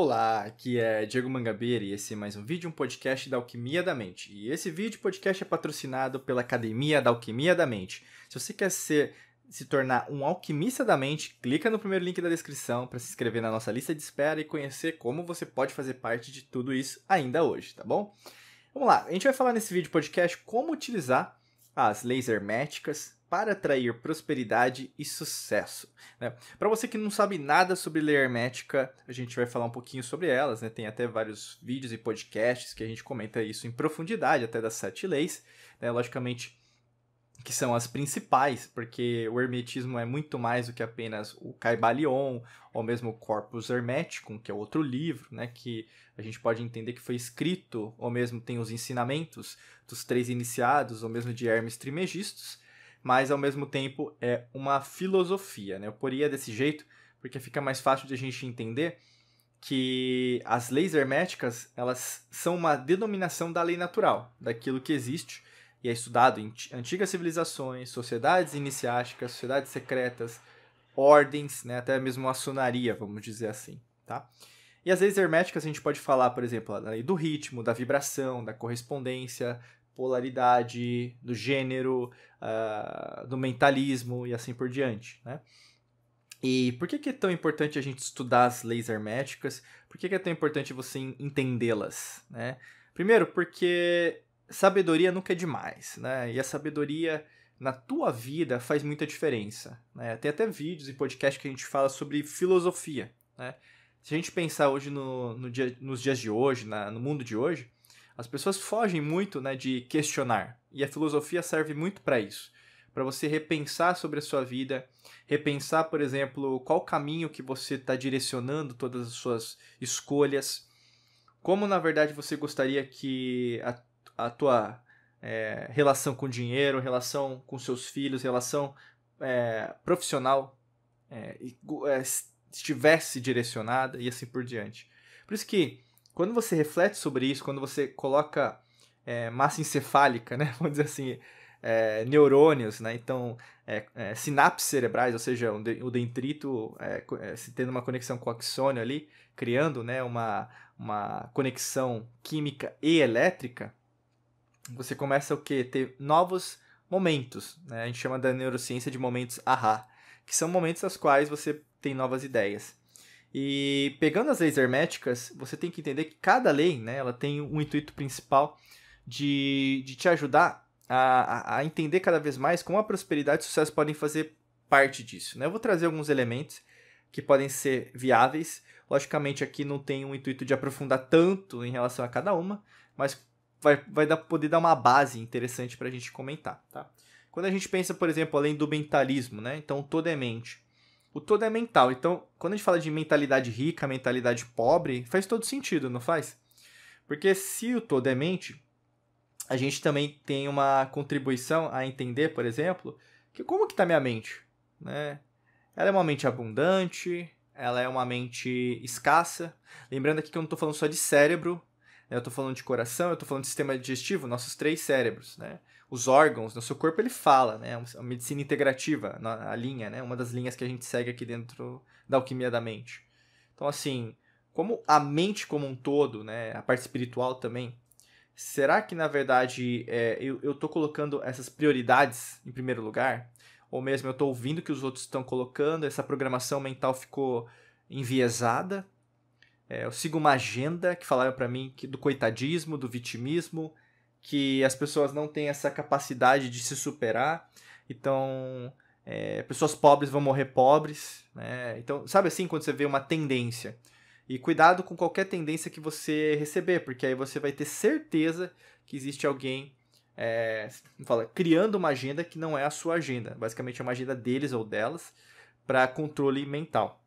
Olá, aqui é Diego Mangabeira e esse é mais um vídeo, um podcast da Alquimia da Mente. E esse vídeo podcast é patrocinado pela Academia da Alquimia da Mente. Se você quer ser, se tornar um alquimista da mente, clica no primeiro link da descrição para se inscrever na nossa lista de espera e conhecer como você pode fazer parte de tudo isso ainda hoje, tá bom? Vamos lá, a gente vai falar nesse vídeo podcast como utilizar as leis herméticas para atrair prosperidade e sucesso. Né? Para você que não sabe nada sobre lei hermética, a gente vai falar um pouquinho sobre elas. Né? Tem até vários vídeos e podcasts que a gente comenta isso em profundidade, até das sete leis. Né? Logicamente, que são as principais, porque o hermetismo é muito mais do que apenas o Caibalion, ou mesmo o Corpus Hermeticum, que é outro livro, né, que a gente pode entender que foi escrito, ou mesmo tem os ensinamentos dos três iniciados, ou mesmo de Hermes Trismegistus, mas ao mesmo tempo é uma filosofia, né? Eu poria desse jeito porque fica mais fácil de a gente entender que as leis herméticas, elas são uma denominação da lei natural, daquilo que existe e é estudado em antigas civilizações, sociedades iniciáticas, sociedades secretas, ordens, né? até mesmo maçonaria, vamos dizer assim, tá? E as leis herméticas a gente pode falar, por exemplo, da lei do ritmo, da vibração, da correspondência, polaridade, do gênero, uh, do mentalismo e assim por diante, né? E por que, que é tão importante a gente estudar as leis herméticas? Por que, que é tão importante você entendê-las? Né? Primeiro, porque sabedoria nunca é demais, né? E a sabedoria na tua vida faz muita diferença. Né? Tem até vídeos e podcasts que a gente fala sobre filosofia. Né? Se a gente pensar hoje no, no dia, nos dias de hoje, na, no mundo de hoje, as pessoas fogem muito né, de questionar, e a filosofia serve muito para isso. Para você repensar sobre a sua vida, repensar, por exemplo, qual caminho que você está direcionando todas as suas escolhas, como na verdade você gostaria que a, a tua é, relação com dinheiro, relação com seus filhos, relação é, profissional é, é estivesse direcionada e assim por diante. Por isso que quando você reflete sobre isso, quando você coloca é, massa encefálica, né? Vamos dizer assim, é, neurônios, né? Então, é, sinapses cerebrais, ou seja, o, de, o dendrito tendo uma conexão com o axônio ali, criando né, uma, uma conexão química e elétrica, você começa o que Ter novos momentos, né? A gente chama da neurociência de momentos aha, que são momentos aos quais você tem novas ideias. E pegando as leis herméticas, você tem que entender que cada lei né, ela tem um intuito principal de, de te ajudar a, a entender cada vez mais como a prosperidade e o sucesso podem fazer parte disso. Né? Eu vou trazer alguns elementos que podem ser viáveis. Logicamente, aqui não tem um intuito de aprofundar tanto em relação a cada uma, mas vai, vai dar, poder dar uma base interessante para a gente comentar. Tá? Quando a gente pensa, por exemplo, além do mentalismo, né? então toda é mente o todo é mental. Então, quando a gente fala de mentalidade rica, mentalidade pobre, faz todo sentido, não faz? Porque se o todo é mente, a gente também tem uma contribuição a entender, por exemplo, que como que tá minha mente, né? Ela é uma mente abundante, ela é uma mente escassa. Lembrando aqui que eu não estou falando só de cérebro, né? Eu estou falando de coração, eu estou falando de sistema digestivo, nossos três cérebros, né? Os órgãos, nosso né? corpo ele fala, né? É a medicina integrativa, a linha, né? Uma das linhas que a gente segue aqui dentro da alquimia da mente. Então, assim, como a mente como um todo, né? A parte espiritual também. Será que, na verdade, é, eu, eu tô colocando essas prioridades em primeiro lugar? Ou mesmo eu estou ouvindo o que os outros estão colocando, essa programação mental ficou enviesada é, eu sigo uma agenda que falaram para mim que, do coitadismo, do vitimismo, que as pessoas não têm essa capacidade de se superar. Então, é, pessoas pobres vão morrer pobres. Né? Então, sabe assim quando você vê uma tendência? E cuidado com qualquer tendência que você receber, porque aí você vai ter certeza que existe alguém é, fala, criando uma agenda que não é a sua agenda. Basicamente é uma agenda deles ou delas para controle mental.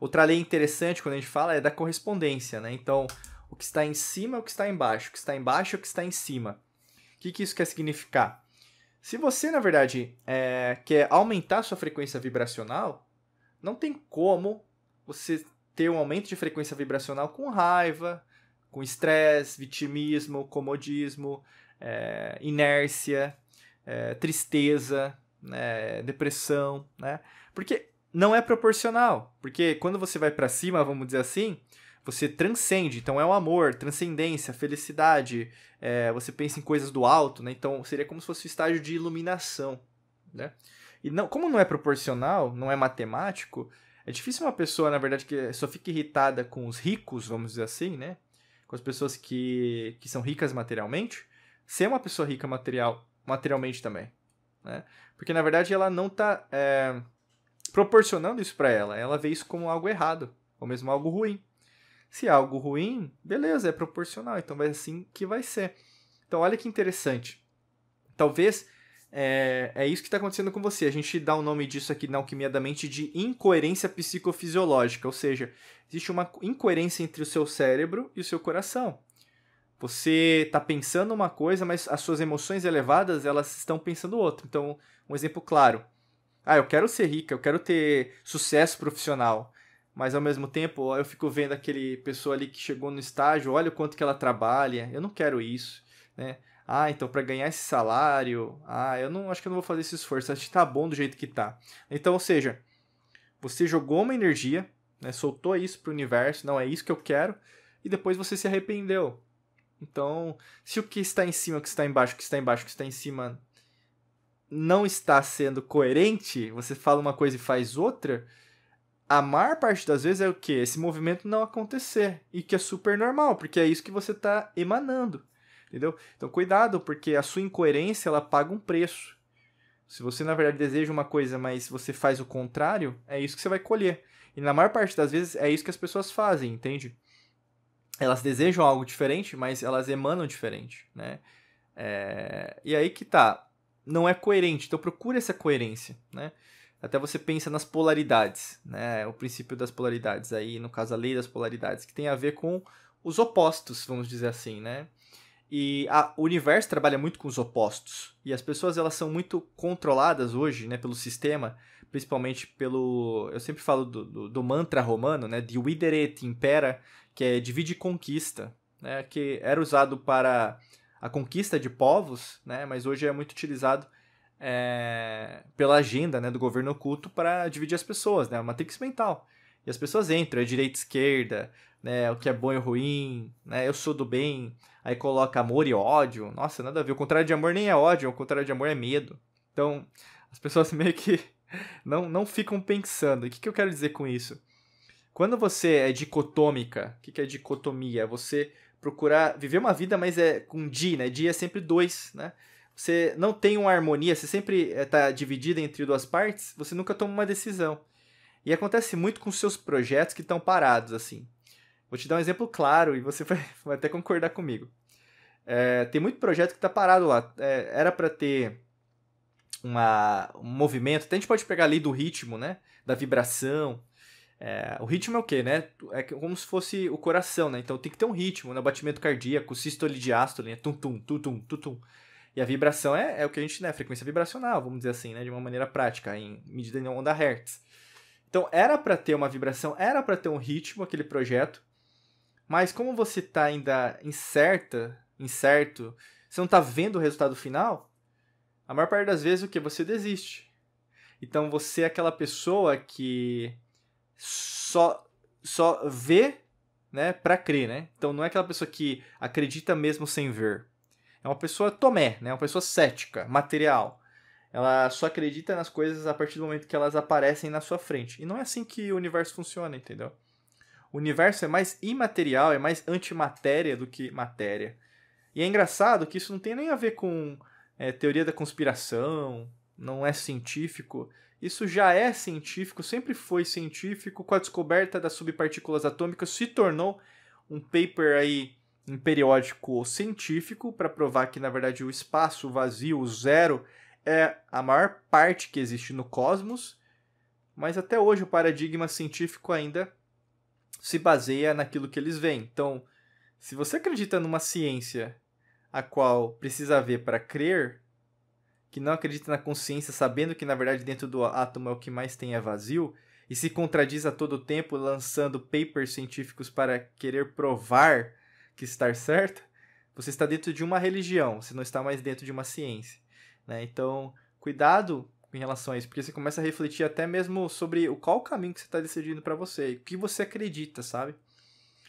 Outra lei interessante quando a gente fala é da correspondência, né? Então, o que está em cima é o que está embaixo, o que está embaixo é o que está em cima. O que, que isso quer significar? Se você, na verdade, é, quer aumentar a sua frequência vibracional, não tem como você ter um aumento de frequência vibracional com raiva, com estresse, vitimismo, comodismo, é, inércia, é, tristeza, né, depressão, né? Porque não é proporcional, porque quando você vai para cima, vamos dizer assim, você transcende, então é o um amor, transcendência, felicidade, é, você pensa em coisas do alto, né? Então seria como se fosse o um estágio de iluminação, né? E não, como não é proporcional, não é matemático, é difícil uma pessoa, na verdade, que só fica irritada com os ricos, vamos dizer assim, né? Com as pessoas que, que são ricas materialmente, ser uma pessoa rica material, materialmente também, né? Porque, na verdade, ela não tá... É proporcionando isso para ela. Ela vê isso como algo errado, ou mesmo algo ruim. Se é algo ruim, beleza, é proporcional, então vai assim que vai ser. Então olha que interessante. Talvez é, é isso que está acontecendo com você. A gente dá o nome disso aqui na alquimia da mente de incoerência psicofisiológica, ou seja, existe uma incoerência entre o seu cérebro e o seu coração. Você está pensando uma coisa, mas as suas emoções elevadas elas estão pensando outra. Então, um exemplo claro ah, eu quero ser rica, eu quero ter sucesso profissional. Mas ao mesmo tempo, eu fico vendo aquele pessoa ali que chegou no estágio, olha o quanto que ela trabalha, eu não quero isso, né? Ah, então para ganhar esse salário, ah, eu não acho que eu não vou fazer esse esforço, acho que tá bom do jeito que tá. Então, ou seja, você jogou uma energia, né, soltou isso pro universo, não é isso que eu quero, e depois você se arrependeu. Então, se o que está em cima, é o que está embaixo, o que está embaixo, o que está em cima não está sendo coerente, você fala uma coisa e faz outra, a maior parte das vezes é o que Esse movimento não acontecer. E que é super normal, porque é isso que você está emanando. Entendeu? Então cuidado, porque a sua incoerência ela paga um preço. Se você, na verdade, deseja uma coisa, mas você faz o contrário, é isso que você vai colher. E na maior parte das vezes é isso que as pessoas fazem, entende? Elas desejam algo diferente, mas elas emanam diferente, né? É... E aí que tá não é coerente. Então procura essa coerência, né? Até você pensa nas polaridades, né? O princípio das polaridades aí, no caso a lei das polaridades, que tem a ver com os opostos, vamos dizer assim, né? E a, o universo trabalha muito com os opostos. E as pessoas elas são muito controladas hoje, né, pelo sistema, principalmente pelo, eu sempre falo do, do, do mantra romano, né, dividere et impera, que é divide e conquista, né, que era usado para a conquista de povos, né? mas hoje é muito utilizado é, pela agenda né, do governo oculto para dividir as pessoas, né? É uma matrix mental. E as pessoas entram, é direita esquerda, né, o que é bom e ruim, né, eu sou do bem, aí coloca amor e ódio. Nossa, nada a ver. O contrário de amor nem é ódio, o contrário de amor é medo. Então, as pessoas meio que não, não ficam pensando. E o que, que eu quero dizer com isso? Quando você é dicotômica, o que, que é dicotomia? Você procurar viver uma vida, mas é com dia, né? Dia é sempre dois, né? Você não tem uma harmonia, você sempre está eh, dividida entre duas partes, você nunca toma uma decisão. E acontece muito com seus projetos que estão parados, assim. Vou te dar um exemplo claro e você vai, vai até concordar comigo. É, tem muito projeto que está parado lá. É, era para ter uma, um movimento, até a gente pode pegar a lei do ritmo, né? Da vibração, é, o ritmo é o quê, né? É como se fosse o coração, né? Então tem que ter um ritmo, né? batimento cardíaco, sístole e diástole, né? Tum-tum, tum-tum, tum-tum. E a vibração é, é o que a gente, né? Frequência vibracional, vamos dizer assim, né? De uma maneira prática, em medida em onda hertz. Então era para ter uma vibração, era para ter um ritmo aquele projeto, mas como você tá ainda incerta, incerto, você não tá vendo o resultado final, a maior parte das vezes o que você desiste. Então você é aquela pessoa que só só vê, né, para crer, né? Então não é aquela pessoa que acredita mesmo sem ver. É uma pessoa tomé, né? Uma pessoa cética, material. Ela só acredita nas coisas a partir do momento que elas aparecem na sua frente. E não é assim que o universo funciona, entendeu? O universo é mais imaterial, é mais antimatéria do que matéria. E é engraçado que isso não tem nem a ver com é, teoria da conspiração, não é científico. Isso já é científico, sempre foi científico. Com a descoberta das subpartículas atômicas, se tornou um paper aí em periódico científico para provar que na verdade o espaço, vazio, o zero é a maior parte que existe no cosmos. Mas até hoje o paradigma científico ainda se baseia naquilo que eles veem. Então, se você acredita numa ciência a qual precisa ver para crer, que não acredita na consciência, sabendo que na verdade dentro do átomo é o que mais tem é vazio, e se contradiz a todo tempo lançando papers científicos para querer provar que está certo, você está dentro de uma religião, você não está mais dentro de uma ciência. Né? Então, cuidado em relação a isso, porque você começa a refletir até mesmo sobre qual o caminho que você está decidindo para você, o que você acredita, sabe?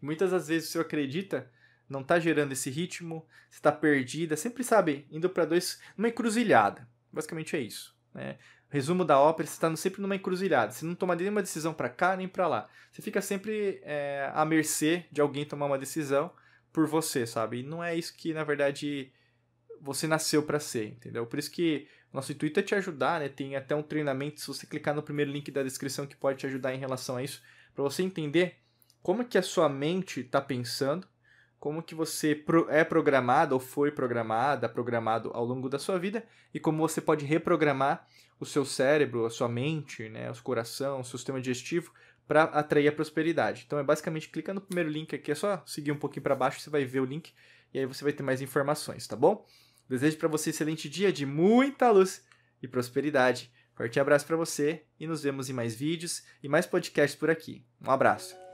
Muitas das vezes você acredita não tá gerando esse ritmo, você tá perdida, sempre, sabe, indo para dois, numa encruzilhada. Basicamente é isso, né? Resumo da ópera, você tá sempre numa encruzilhada. Você não toma nenhuma decisão para cá nem para lá. Você fica sempre é, à mercê de alguém tomar uma decisão por você, sabe? E não é isso que, na verdade, você nasceu para ser, entendeu? Por isso que nosso intuito é te ajudar, né? Tem até um treinamento, se você clicar no primeiro link da descrição, que pode te ajudar em relação a isso, para você entender como é que a sua mente está pensando, como que você é programado ou foi programada, programado ao longo da sua vida e como você pode reprogramar o seu cérebro, a sua mente, né, o seu coração, o seu sistema digestivo para atrair a prosperidade. Então é basicamente clica no primeiro link aqui, é só seguir um pouquinho para baixo, você vai ver o link e aí você vai ter mais informações, tá bom? Desejo para você um excelente dia de muita luz e prosperidade. Forte abraço para você e nos vemos em mais vídeos e mais podcasts por aqui. Um abraço.